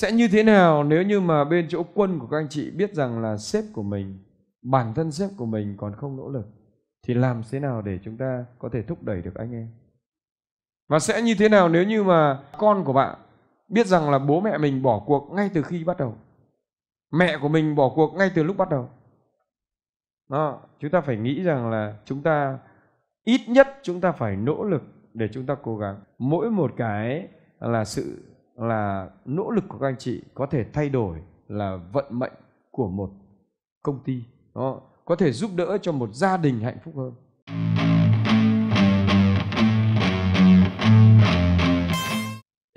sẽ như thế nào nếu như mà bên chỗ quân của các anh chị biết rằng là sếp của mình bản thân sếp của mình còn không nỗ lực thì làm thế nào để chúng ta có thể thúc đẩy được anh em và sẽ như thế nào nếu như mà con của bạn biết rằng là bố mẹ mình bỏ cuộc ngay từ khi bắt đầu mẹ của mình bỏ cuộc ngay từ lúc bắt đầu đó, chúng ta phải nghĩ rằng là chúng ta ít nhất chúng ta phải nỗ lực để chúng ta cố gắng mỗi một cái là sự là nỗ lực của các anh chị có thể thay đổi là vận mệnh của một công ty đó có thể giúp đỡ cho một gia đình hạnh phúc hơn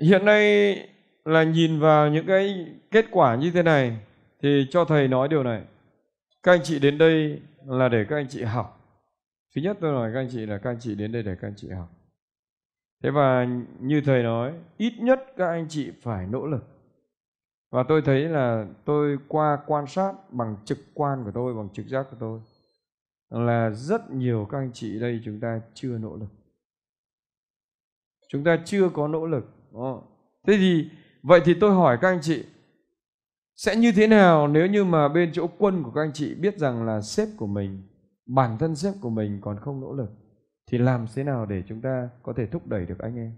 hiện nay là nhìn vào những cái kết quả như thế này thì cho thầy nói điều này các anh chị đến đây là để các anh chị học thứ nhất tôi nói các anh chị là các anh chị đến đây để các anh chị học Thế và như thầy nói, ít nhất các anh chị phải nỗ lực. Và tôi thấy là tôi qua quan sát bằng trực quan của tôi, bằng trực giác của tôi là rất nhiều các anh chị đây chúng ta chưa nỗ lực. Chúng ta chưa có nỗ lực. Đó. Thế thì vậy thì tôi hỏi các anh chị sẽ như thế nào nếu như mà bên chỗ quân của các anh chị biết rằng là sếp của mình, bản thân sếp của mình còn không nỗ lực? thì làm thế nào để chúng ta có thể thúc đẩy được anh em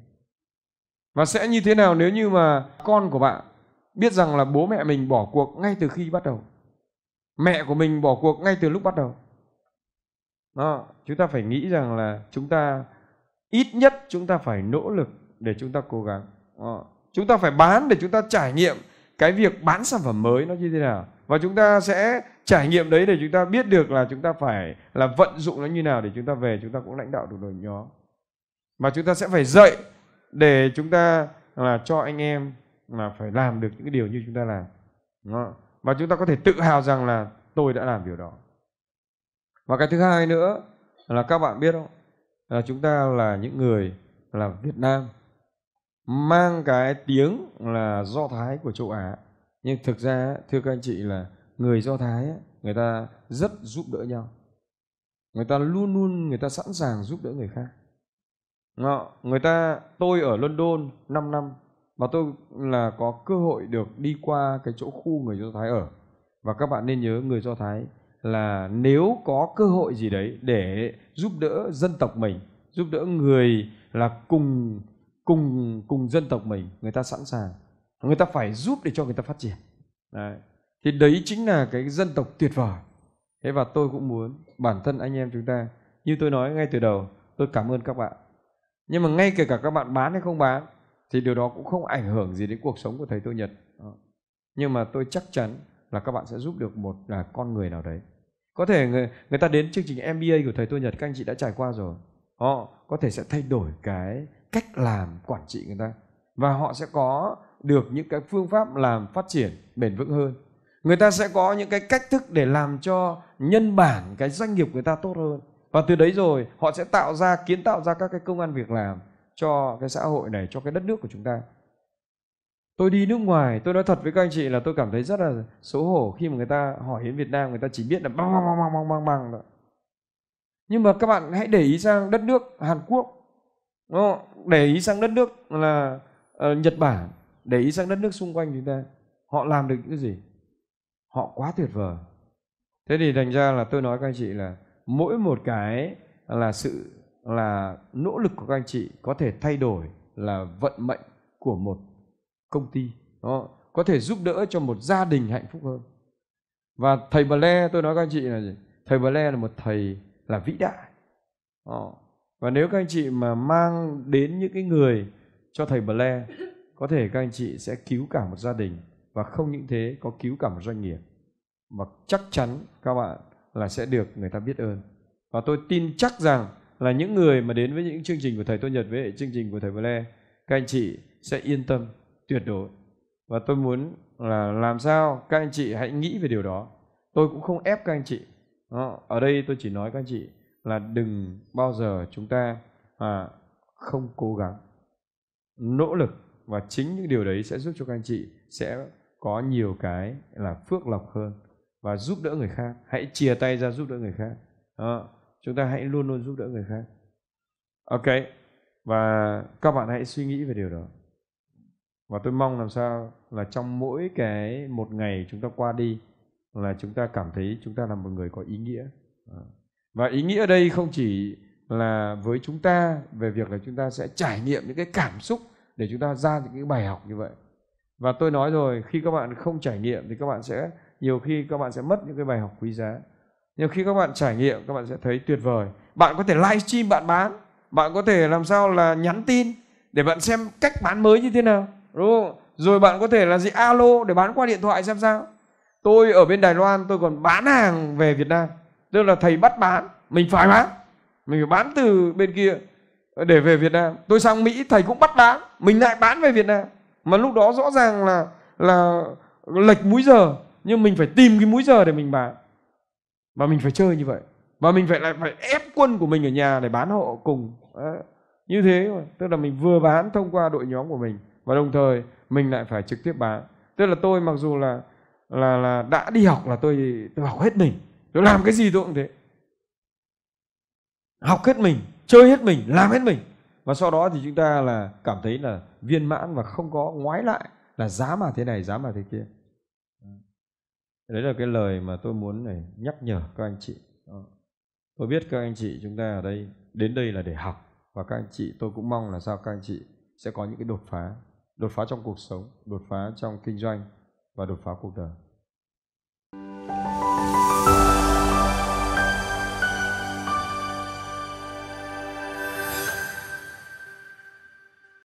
và sẽ như thế nào nếu như mà con của bạn biết rằng là bố mẹ mình bỏ cuộc ngay từ khi bắt đầu mẹ của mình bỏ cuộc ngay từ lúc bắt đầu đó, chúng ta phải nghĩ rằng là chúng ta ít nhất chúng ta phải nỗ lực để chúng ta cố gắng đó. chúng ta phải bán để chúng ta trải nghiệm cái việc bán sản phẩm mới nó như thế nào và chúng ta sẽ trải nghiệm đấy để chúng ta biết được là chúng ta phải là vận dụng nó như nào để chúng ta về chúng ta cũng lãnh đạo được đội nhóm mà chúng ta sẽ phải dạy để chúng ta là cho anh em là phải làm được những cái điều như chúng ta làm Đúng không? và chúng ta có thể tự hào rằng là tôi đã làm điều đó và cái thứ hai nữa là các bạn biết không là chúng ta là những người là Việt Nam mang cái tiếng là do thái của châu á nhưng thực ra thưa các anh chị là người do thái người ta rất giúp đỡ nhau người ta luôn luôn người ta sẵn sàng giúp đỡ người khác người ta tôi ở london 5 năm và tôi là có cơ hội được đi qua cái chỗ khu người do thái ở và các bạn nên nhớ người do thái là nếu có cơ hội gì đấy để giúp đỡ dân tộc mình giúp đỡ người là cùng cùng cùng dân tộc mình người ta sẵn sàng người ta phải giúp để cho người ta phát triển đấy. thì đấy chính là cái dân tộc tuyệt vời thế và tôi cũng muốn bản thân anh em chúng ta như tôi nói ngay từ đầu tôi cảm ơn các bạn nhưng mà ngay kể cả các bạn bán hay không bán thì điều đó cũng không ảnh hưởng gì đến cuộc sống của thầy tôi nhật nhưng mà tôi chắc chắn là các bạn sẽ giúp được một là con người nào đấy có thể người, người ta đến chương trình MBA của thầy tôi Nhật các anh chị đã trải qua rồi họ có thể sẽ thay đổi cái cách làm quản trị người ta và họ sẽ có được những cái phương pháp làm phát triển bền vững hơn người ta sẽ có những cái cách thức để làm cho nhân bản cái doanh nghiệp người ta tốt hơn và từ đấy rồi họ sẽ tạo ra kiến tạo ra các cái công an việc làm cho cái xã hội này cho cái đất nước của chúng ta tôi đi nước ngoài tôi nói thật với các anh chị là tôi cảm thấy rất là xấu hổ khi mà người ta hỏi đến việt nam người ta chỉ biết là băng băng băng băng băng băng nhưng mà các bạn hãy để ý sang đất nước hàn quốc nó để ý sang đất nước là uh, Nhật Bản để ý sang đất nước xung quanh chúng ta họ làm được những cái gì họ quá tuyệt vời thế thì thành ra là tôi nói các anh chị là mỗi một cái là sự là nỗ lực của các anh chị có thể thay đổi là vận mệnh của một công ty đó có thể giúp đỡ cho một gia đình hạnh phúc hơn và thầy Bờ Le tôi nói các anh chị là gì thầy Bờ Le là một thầy là vĩ đại đó. Và nếu các anh chị mà mang đến những cái người cho thầy Blair, có thể các anh chị sẽ cứu cả một gia đình và không những thế có cứu cả một doanh nghiệp. Và chắc chắn các bạn là sẽ được người ta biết ơn. Và tôi tin chắc rằng là những người mà đến với những chương trình của thầy tô Nhật với chương trình của thầy Blair, các anh chị sẽ yên tâm tuyệt đối. Và tôi muốn là làm sao các anh chị hãy nghĩ về điều đó. Tôi cũng không ép các anh chị. Ở đây tôi chỉ nói các anh chị là đừng bao giờ chúng ta à, không cố gắng nỗ lực và chính những điều đấy sẽ giúp cho các anh chị sẽ có nhiều cái là phước lộc hơn và giúp đỡ người khác hãy chia tay ra giúp đỡ người khác à, chúng ta hãy luôn luôn giúp đỡ người khác ok và các bạn hãy suy nghĩ về điều đó và tôi mong làm sao là trong mỗi cái một ngày chúng ta qua đi là chúng ta cảm thấy chúng ta là một người có ý nghĩa à và ý nghĩa ở đây không chỉ là với chúng ta về việc là chúng ta sẽ trải nghiệm những cái cảm xúc để chúng ta ra những cái bài học như vậy và tôi nói rồi khi các bạn không trải nghiệm thì các bạn sẽ nhiều khi các bạn sẽ mất những cái bài học quý giá nhưng khi các bạn trải nghiệm các bạn sẽ thấy tuyệt vời bạn có thể livestream bạn bán bạn có thể làm sao là nhắn tin để bạn xem cách bán mới như thế nào đúng không rồi bạn có thể là gì alo để bán qua điện thoại xem sao tôi ở bên đài loan tôi còn bán hàng về việt nam tức là thầy bắt bán mình phải bán mình phải bán từ bên kia để về Việt Nam tôi sang Mỹ thầy cũng bắt bán mình lại bán về Việt Nam mà lúc đó rõ ràng là là lệch múi giờ nhưng mình phải tìm cái múi giờ để mình bán và mình phải chơi như vậy và mình phải lại phải ép quân của mình ở nhà để bán hộ cùng à, như thế mà. tức là mình vừa bán thông qua đội nhóm của mình và đồng thời mình lại phải trực tiếp bán tức là tôi mặc dù là là là đã đi học là tôi tôi học hết mình tôi làm cái gì tôi cũng thế học hết mình chơi hết mình làm hết mình và sau đó thì chúng ta là cảm thấy là viên mãn và không có ngoái lại là giá mà thế này giá mà thế kia đấy là cái lời mà tôi muốn này nhắc nhở các anh chị tôi biết các anh chị chúng ta ở đây đến đây là để học và các anh chị tôi cũng mong là sao các anh chị sẽ có những cái đột phá đột phá trong cuộc sống đột phá trong kinh doanh và đột phá cuộc đời